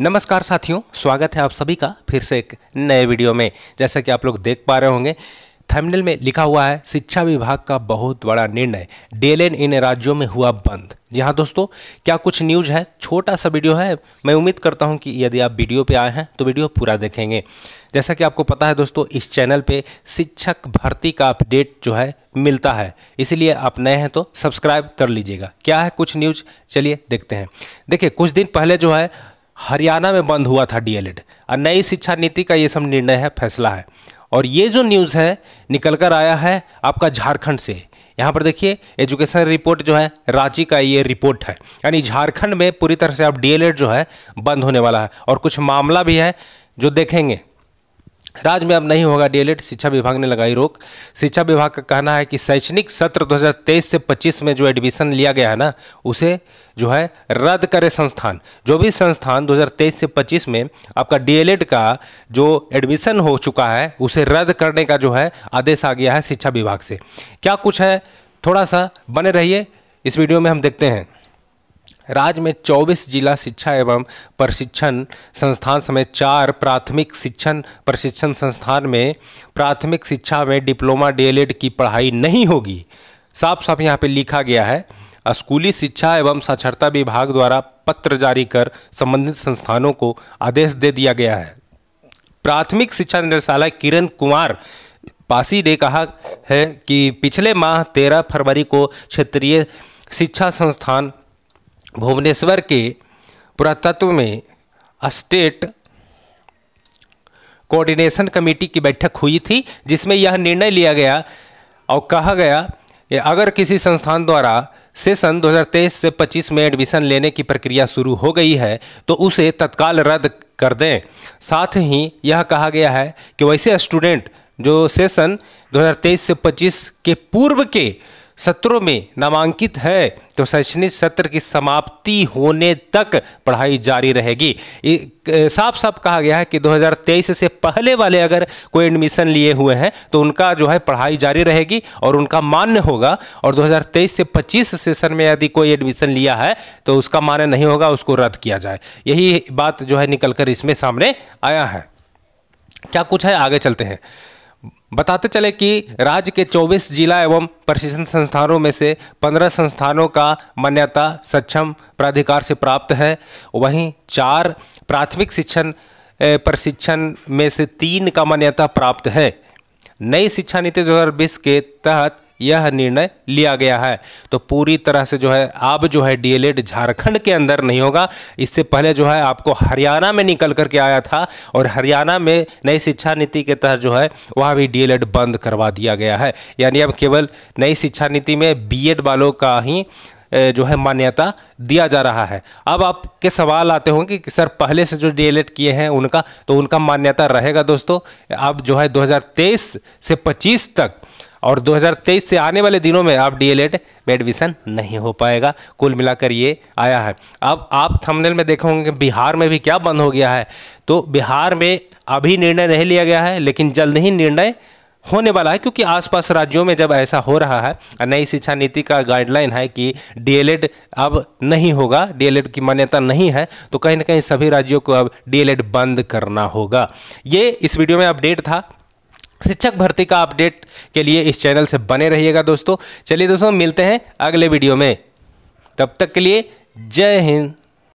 नमस्कार साथियों स्वागत है आप सभी का फिर से एक नए वीडियो में जैसा कि आप लोग देख पा रहे होंगे थंबनेल में लिखा हुआ है शिक्षा विभाग का बहुत बड़ा निर्णय डेलेन इन राज्यों में हुआ बंद जी हाँ दोस्तों क्या कुछ न्यूज है छोटा सा वीडियो है मैं उम्मीद करता हूँ कि यदि आप वीडियो पे आए हैं तो वीडियो पूरा देखेंगे जैसा कि आपको पता है दोस्तों इस चैनल पे शिक्षक भर्ती का अपडेट जो है मिलता है इसलिए आप नए हैं तो सब्सक्राइब कर लीजिएगा क्या है कुछ न्यूज चलिए देखते हैं देखिए कुछ दिन पहले जो है हरियाणा में बंद हुआ था डीएलएड और नई शिक्षा नीति का ये सब निर्णय है फैसला है और ये जो न्यूज़ है निकल कर आया है आपका झारखंड से यहाँ पर देखिए एजुकेशन रिपोर्ट जो है रांची का ये रिपोर्ट है यानी झारखंड में पूरी तरह से अब डीएलएड जो है बंद होने वाला है और कुछ मामला भी है जो देखेंगे राज्य में अब नहीं होगा डीएलएड शिक्षा विभाग ने लगाई रोक शिक्षा विभाग का कहना है कि शैक्षणिक सत्र 2023 से 25 में जो एडमिशन लिया गया है ना उसे जो है रद्द करे संस्थान जो भी संस्थान 2023 से 25 में आपका डीएलएड का जो एडमिशन हो चुका है उसे रद्द करने का जो है आदेश आ गया है शिक्षा विभाग से क्या कुछ है थोड़ा सा बने रहिए इस वीडियो में हम देखते हैं राज्य में 24 जिला शिक्षा एवं प्रशिक्षण संस्थान समेत चार प्राथमिक शिक्षण प्रशिक्षण संस्थान में प्राथमिक शिक्षा में डिप्लोमा डीएलएड की पढ़ाई नहीं होगी साफ साफ यहाँ पे लिखा गया है स्कूली शिक्षा एवं साक्षरता विभाग द्वारा पत्र जारी कर संबंधित संस्थानों को आदेश दे दिया गया है प्राथमिक शिक्षा निदेशालय किरण कुमार पासी ने कहा है कि पिछले माह तेरह फरवरी को क्षेत्रीय शिक्षा संस्थान भुवनेश्वर के पुरातत्व में स्टेट कोऑर्डिनेशन कमेटी की बैठक हुई थी जिसमें यह निर्णय लिया गया और कहा गया कि अगर किसी संस्थान द्वारा सेशन 2023 से 25 में एडमिशन लेने की प्रक्रिया शुरू हो गई है तो उसे तत्काल रद्द कर दें साथ ही यह कहा गया है कि वैसे स्टूडेंट जो सेशन 2023 से 25 के पूर्व के सत्रों में नामांकित है तो शैक्षणिक सत्र की समाप्ति होने तक पढ़ाई जारी रहेगी साफ साफ कहा गया है कि 2023 से पहले वाले अगर कोई एडमिशन लिए हुए हैं तो उनका जो है पढ़ाई जारी रहेगी और उनका मान्य होगा और 2023 से 25 सेशन में यदि कोई एडमिशन लिया है तो उसका मान्य नहीं होगा उसको रद्द किया जाए यही बात जो है निकल इसमें सामने आया है क्या कुछ है आगे चलते हैं बताते चले कि राज्य के 24 जिला एवं प्रशिक्षण संस्थानों में से 15 संस्थानों का मान्यता सक्षम प्राधिकार से प्राप्त है वहीं चार प्राथमिक शिक्षण प्रशिक्षण में से तीन का मान्यता प्राप्त है नई शिक्षा नीति 2020 के तहत यह निर्णय लिया गया है तो पूरी तरह से जो है अब जो है डीएलएड झारखंड के अंदर नहीं होगा इससे पहले जो है आपको हरियाणा में निकल करके आया था और हरियाणा में नई शिक्षा नीति के तहत जो है वहाँ भी डीएलएड बंद करवा दिया गया है यानी अब केवल नई शिक्षा नीति में बी वालों का ही जो है मान्यता दिया जा रहा है अब आपके सवाल आते होंगे कि सर पहले से जो डी किए हैं उनका तो उनका मान्यता रहेगा दोस्तों अब जो है 2023 से 25 तक और 2023 से आने वाले दिनों में आप डी में एडमिशन नहीं हो पाएगा कुल मिलाकर ये आया है अब आप थंबनेल में देखोगे होंगे कि बिहार में भी क्या बंद हो गया है तो बिहार में अभी निर्णय नहीं लिया गया है लेकिन जल्द ही निर्णय होने वाला है क्योंकि आसपास राज्यों में जब ऐसा हो रहा है नई शिक्षा नीति का गाइडलाइन है कि डी अब नहीं होगा डी की मान्यता नहीं है तो कहीं ना कहीं सभी राज्यों को अब डी बंद करना होगा ये इस वीडियो में अपडेट था शिक्षक भर्ती का अपडेट के लिए इस चैनल से बने रहिएगा दोस्तों चलिए दोस्तों मिलते हैं अगले वीडियो में तब तक के लिए जय हिंद